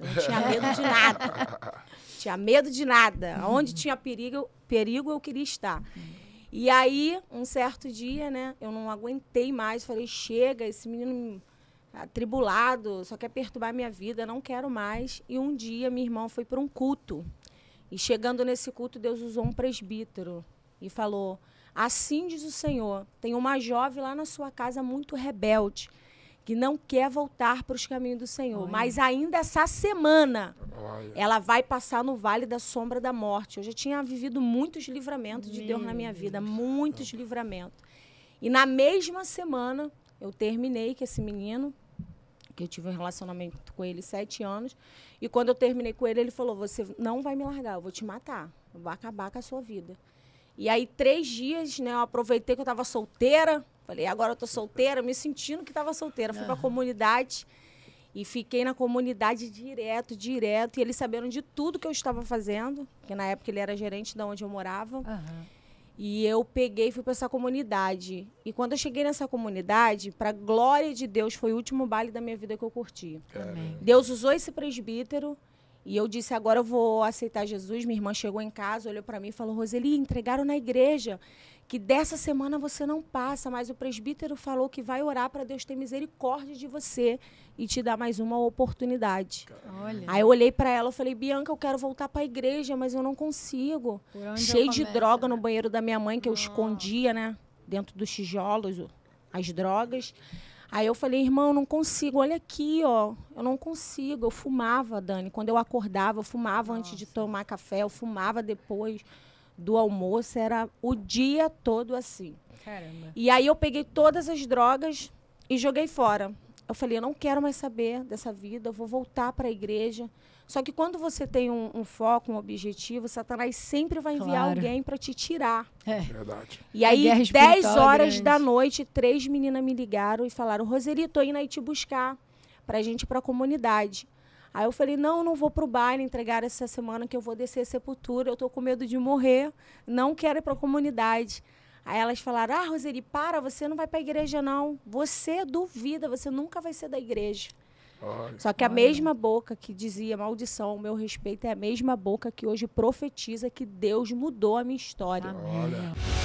Eu não tinha medo de nada. tinha medo de nada. Onde tinha perigo, perigo eu queria estar. E aí, um certo dia, né, eu não aguentei mais, falei, chega, esse menino atribulado, só quer perturbar minha vida, não quero mais. E um dia minha irmã foi para um culto. E chegando nesse culto, Deus usou um presbítero e falou: Assim diz o Senhor, tem uma jovem lá na sua casa muito rebelde que não quer voltar para os caminhos do Senhor. Ai. Mas ainda essa semana, Ai. ela vai passar no vale da sombra da morte. Eu já tinha vivido muitos livramentos de Deus na minha vida, muitos livramentos. E na mesma semana, eu terminei com esse menino, que eu tive um relacionamento com ele sete anos. E quando eu terminei com ele, ele falou: Você não vai me largar, eu vou te matar, eu vou acabar com a sua vida. E aí, três dias, né, eu aproveitei que eu estava solteira, Falei, agora eu tô solteira, me sentindo que estava solteira. Fui uhum. para a comunidade e fiquei na comunidade direto, direto. E eles saberam de tudo que eu estava fazendo, que na época ele era gerente da onde eu morava. Uhum. E eu peguei e fui para essa comunidade. E quando eu cheguei nessa comunidade, para glória de Deus, foi o último baile da minha vida que eu curti. Amém. Deus usou esse presbítero e eu disse: agora eu vou aceitar Jesus. Minha irmã chegou em casa, olhou para mim e falou: Roseli, entregaram na igreja que dessa semana você não passa, mas o presbítero falou que vai orar para Deus ter misericórdia de você e te dar mais uma oportunidade. Olha. Aí eu olhei para ela, eu falei: "Bianca, eu quero voltar para a igreja, mas eu não consigo". Cheio de droga no né? banheiro da minha mãe que eu escondia, né, dentro dos tijolos, as drogas. Aí eu falei: "Irmão, eu não consigo. Olha aqui, ó. Eu não consigo. Eu fumava, Dani. Quando eu acordava, eu fumava Nossa. antes de tomar café, eu fumava depois" do almoço, era o dia todo assim. Caramba. E aí eu peguei todas as drogas e joguei fora. Eu falei, eu não quero mais saber dessa vida, eu vou voltar para a igreja. Só que quando você tem um, um, foco, um objetivo, Satanás sempre vai enviar claro. alguém para te tirar. É. Verdade. E aí, 10 é horas grande. da noite, três meninas me ligaram e falaram: Roseli, tô indo aí te buscar para a gente ir para a comunidade. Aí eu falei, não, não vou pro baile entregar essa semana que eu vou descer a sepultura, eu tô com medo de morrer, não quero ir pra comunidade. Aí elas falaram, ah, Roseli, para, você não vai pra igreja não. Você duvida, você nunca vai ser da igreja. Olha, Só que a olha. mesma boca que dizia maldição ao meu respeito é a mesma boca que hoje profetiza que Deus mudou a minha história. Olha.